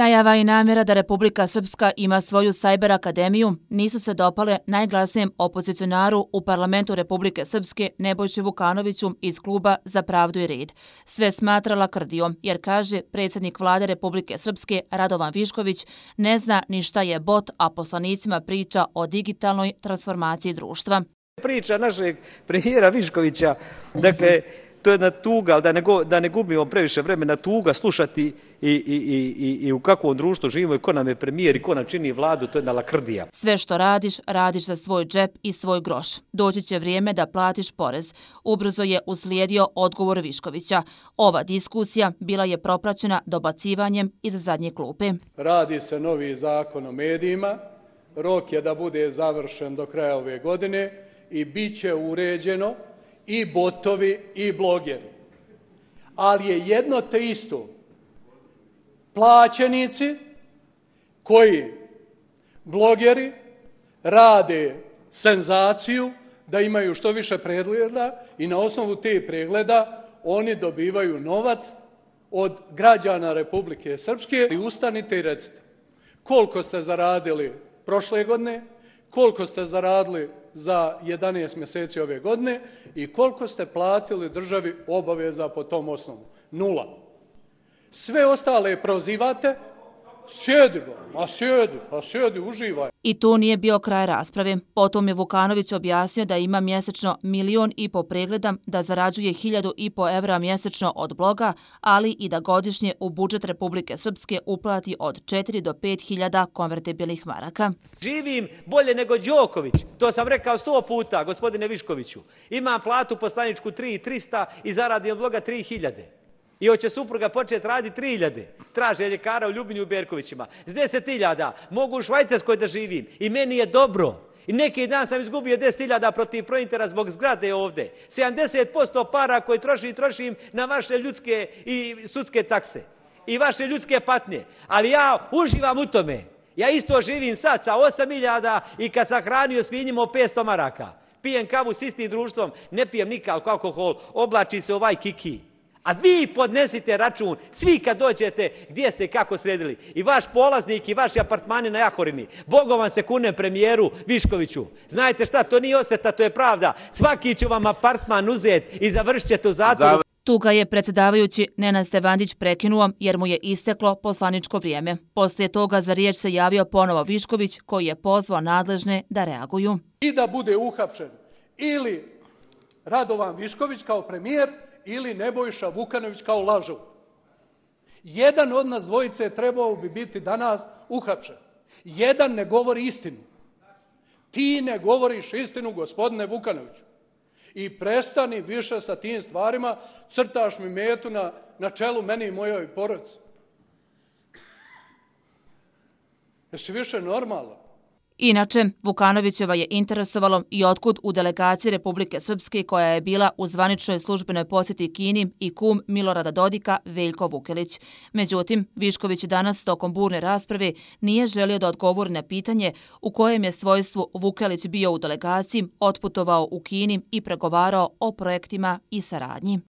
Najava i namjera da Republika Srpska ima svoju sajber akademiju nisu se dopale najglasnijem opozicionaru u parlamentu Republike Srpske Nebojše Vukanoviću iz kluba za pravdu i red. Sve smatrala krdijom, jer kaže predsjednik vlade Republike Srpske Radovan Višković ne zna ni šta je bot, a poslanicima priča o digitalnoj transformaciji društva. Priča našeg premijera Viškovića, dakle, to je jedna tuga, ali da ne, da ne gubimo previše vremena, tuga slušati i, i, i, i, i u kakvom društvu živimo i ko nam je premijer i ko nam čini vladu, to je jedna lakrdija. Sve što radiš, radiš za svoj džep i svoj groš. Doći će vrijeme da platiš porez. Ubrzo je uslijedio odgovor Viškovića. Ova diskusija bila je propraćena dobacivanjem iz zadnje klupe. Radi se novi zakon o medijima. Rok je da bude završen do kraja ove godine i bit će uređeno i botovi i blogeri. Ali je jedno te isto. Plaćenici koji blogeri rade senzaciju da imaju što više pregleda i na osnovu te pregleda oni dobivaju novac od građana Republike Srpske i ustanite i recite koliko ste zaradili prošle godine, koliko ste zaradili za 11 mjeseci ove godine i koliko ste platili državi obaveza po tom osnovu? Nula. Sve ostale prozivate, sjedi ga, a sjedi, a sjedi, uživaj. I tu nije bio kraj rasprave. Potom je Vukanović objasnio da ima mjesečno milion i po pregledam, da zarađuje hiljadu i po evra mjesečno od bloga, ali i da godišnje u budžet Republike Srpske uplati od 4 do 5 hiljada konvertibilih maraka. Živim bolje nego Đoković, to sam rekao sto puta, gospodine Viškoviću. Imam platu po poslaničku 3.300 i zaradi od bloga 3.000. I hoće supruga početi radi 3000. iljade. Traže ljekara u Ljubinju u Berkovićima. S deset mogu u Švajcarskoj da živim. I meni je dobro. I neki dan sam izgubio 10.000 iljada protiv prointera zbog zgrade ovde. 70% para koje trošim, trošim na vaše ljudske i sudske takse. I vaše ljudske patnje. Ali ja uživam u tome. Ja isto živim sad sa 8.000 i kad sam hranio svinjima 500 maraka. Pijem kavu s istim društvom, ne pijem nikak alkohol, oblači se ovaj kiki. A vi podnesite račun, svi kad dođete, gdje ste kako sredili. I vaš polaznik i vaši apartmani na Jahorini. Bogom vam se kune premijeru Viškoviću. Znajte šta, to nije osveta, to je pravda. Svaki će vam apartman uzeti i završćete to zatvoru. Tu ga je predsjedavajući Nenad Stevandić prekinuo jer mu je isteklo poslaničko vrijeme. Poslije toga za riječ se javio ponovo Višković koji je pozvao nadležne da reaguju. I da bude uhapšen ili Radovan Višković kao premijer, ili Nebojša Vukanović kao lažu. Jedan od nas dvojice trebao bi biti danas uhapšen. Jedan ne govori istinu. Ti ne govoriš istinu, gospodine Vukanoviću. I prestani više sa tim stvarima, crtaš mi metu na, na čelu meni i mojoj poroci. Jesi više normalan? Inače, Vukanovićeva je interesovalo i otkud u delegaciji Republike Srpske koja je bila u zvaničnoj službenoj posjeti Kini i kum Milorada Dodika Veljko Vukilić. Međutim, Višković danas tokom burne rasprave nije želio da odgovori na pitanje u kojem je svojstvu Vukilić bio u delegaciji, otputovao u Kini i pregovarao o projektima i saradnji.